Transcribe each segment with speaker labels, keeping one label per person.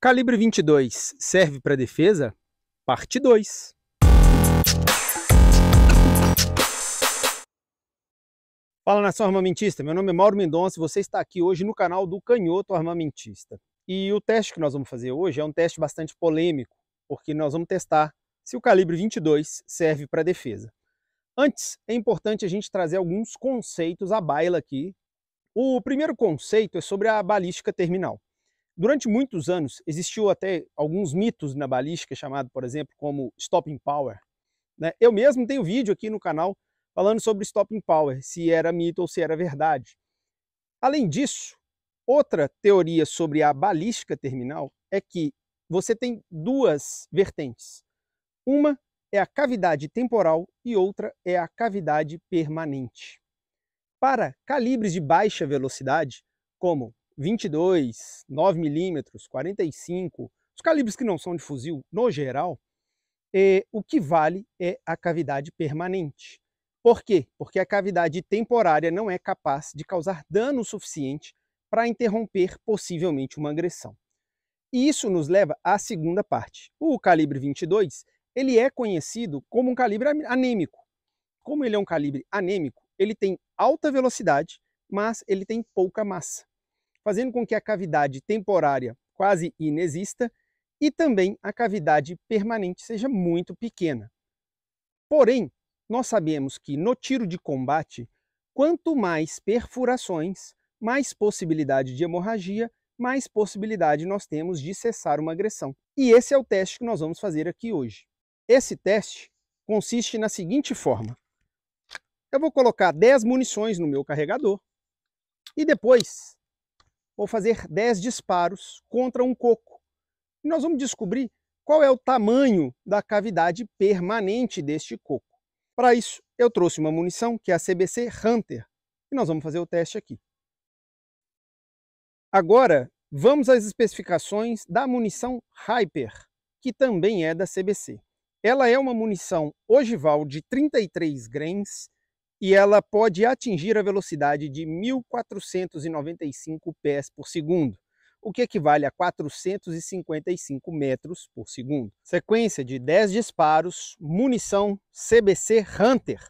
Speaker 1: Calibre 22 serve para defesa? Parte 2. Fala nação armamentista, meu nome é Mauro Mendonça e você está aqui hoje no canal do Canhoto Armamentista. E o teste que nós vamos fazer hoje é um teste bastante polêmico, porque nós vamos testar se o calibre 22 serve para defesa. Antes, é importante a gente trazer alguns conceitos à baila aqui. O primeiro conceito é sobre a balística terminal. Durante muitos anos, existiu até alguns mitos na balística, chamado, por exemplo, como stopping power. Né? Eu mesmo tenho vídeo aqui no canal falando sobre stopping power, se era mito ou se era verdade. Além disso, outra teoria sobre a balística terminal é que você tem duas vertentes. Uma é a cavidade temporal e outra é a cavidade permanente. Para calibres de baixa velocidade, como 22, 9mm, 45, os calibres que não são de fuzil no geral, é, o que vale é a cavidade permanente. Por quê? Porque a cavidade temporária não é capaz de causar dano suficiente para interromper possivelmente uma agressão. E isso nos leva à segunda parte. O calibre 22, ele é conhecido como um calibre anêmico. Como ele é um calibre anêmico, ele tem alta velocidade, mas ele tem pouca massa fazendo com que a cavidade temporária quase inexista e também a cavidade permanente seja muito pequena. Porém, nós sabemos que no tiro de combate, quanto mais perfurações, mais possibilidade de hemorragia, mais possibilidade nós temos de cessar uma agressão. E esse é o teste que nós vamos fazer aqui hoje. Esse teste consiste na seguinte forma. Eu vou colocar 10 munições no meu carregador e depois Vou fazer 10 disparos contra um coco. E nós vamos descobrir qual é o tamanho da cavidade permanente deste coco. Para isso, eu trouxe uma munição, que é a CBC Hunter, e nós vamos fazer o teste aqui. Agora, vamos às especificações da munição Hyper, que também é da CBC. Ela é uma munição ogival de 33 grains, e ela pode atingir a velocidade de 1.495 pés por segundo, o que equivale a 455 metros por segundo. Sequência de 10 disparos, munição CBC Hunter,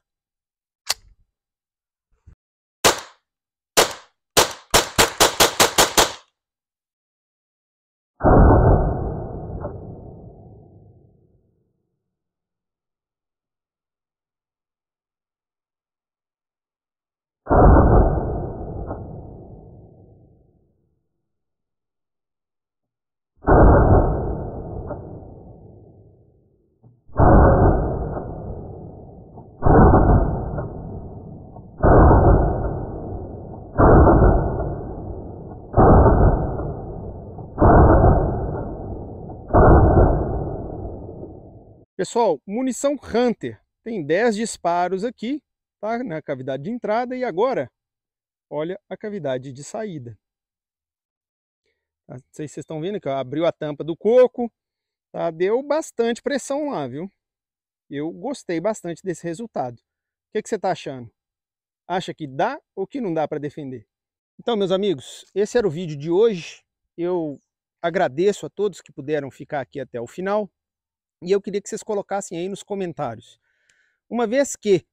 Speaker 1: Pessoal, munição Hunter. Tem 10 disparos aqui, tá? Na cavidade de entrada e agora, olha a cavidade de saída. Tá? Não sei se vocês estão vendo que abriu a tampa do coco, tá? Deu bastante pressão lá, viu? Eu gostei bastante desse resultado. O que, que você está achando? Acha que dá ou que não dá para defender? Então, meus amigos, esse era o vídeo de hoje. Eu agradeço a todos que puderam ficar aqui até o final. E eu queria que vocês colocassem aí nos comentários. Uma vez que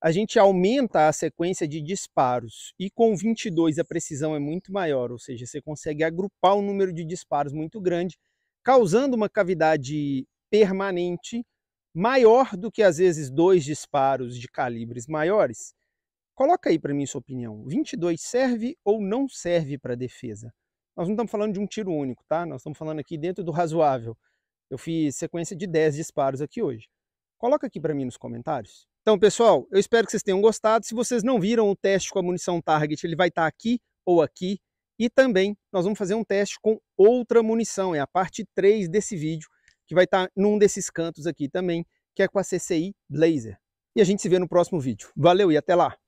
Speaker 1: a gente aumenta a sequência de disparos e com 22 a precisão é muito maior, ou seja, você consegue agrupar um número de disparos muito grande, causando uma cavidade permanente maior do que às vezes dois disparos de calibres maiores. Coloca aí para mim sua opinião. 22 serve ou não serve para defesa? Nós não estamos falando de um tiro único, tá? Nós estamos falando aqui dentro do razoável. Eu fiz sequência de 10 disparos aqui hoje. Coloca aqui para mim nos comentários. Então, pessoal, eu espero que vocês tenham gostado. Se vocês não viram o teste com a munição target, ele vai estar tá aqui ou aqui. E também nós vamos fazer um teste com outra munição, é a parte 3 desse vídeo, que vai estar tá num desses cantos aqui também, que é com a CCI Blazer. E a gente se vê no próximo vídeo. Valeu e até lá!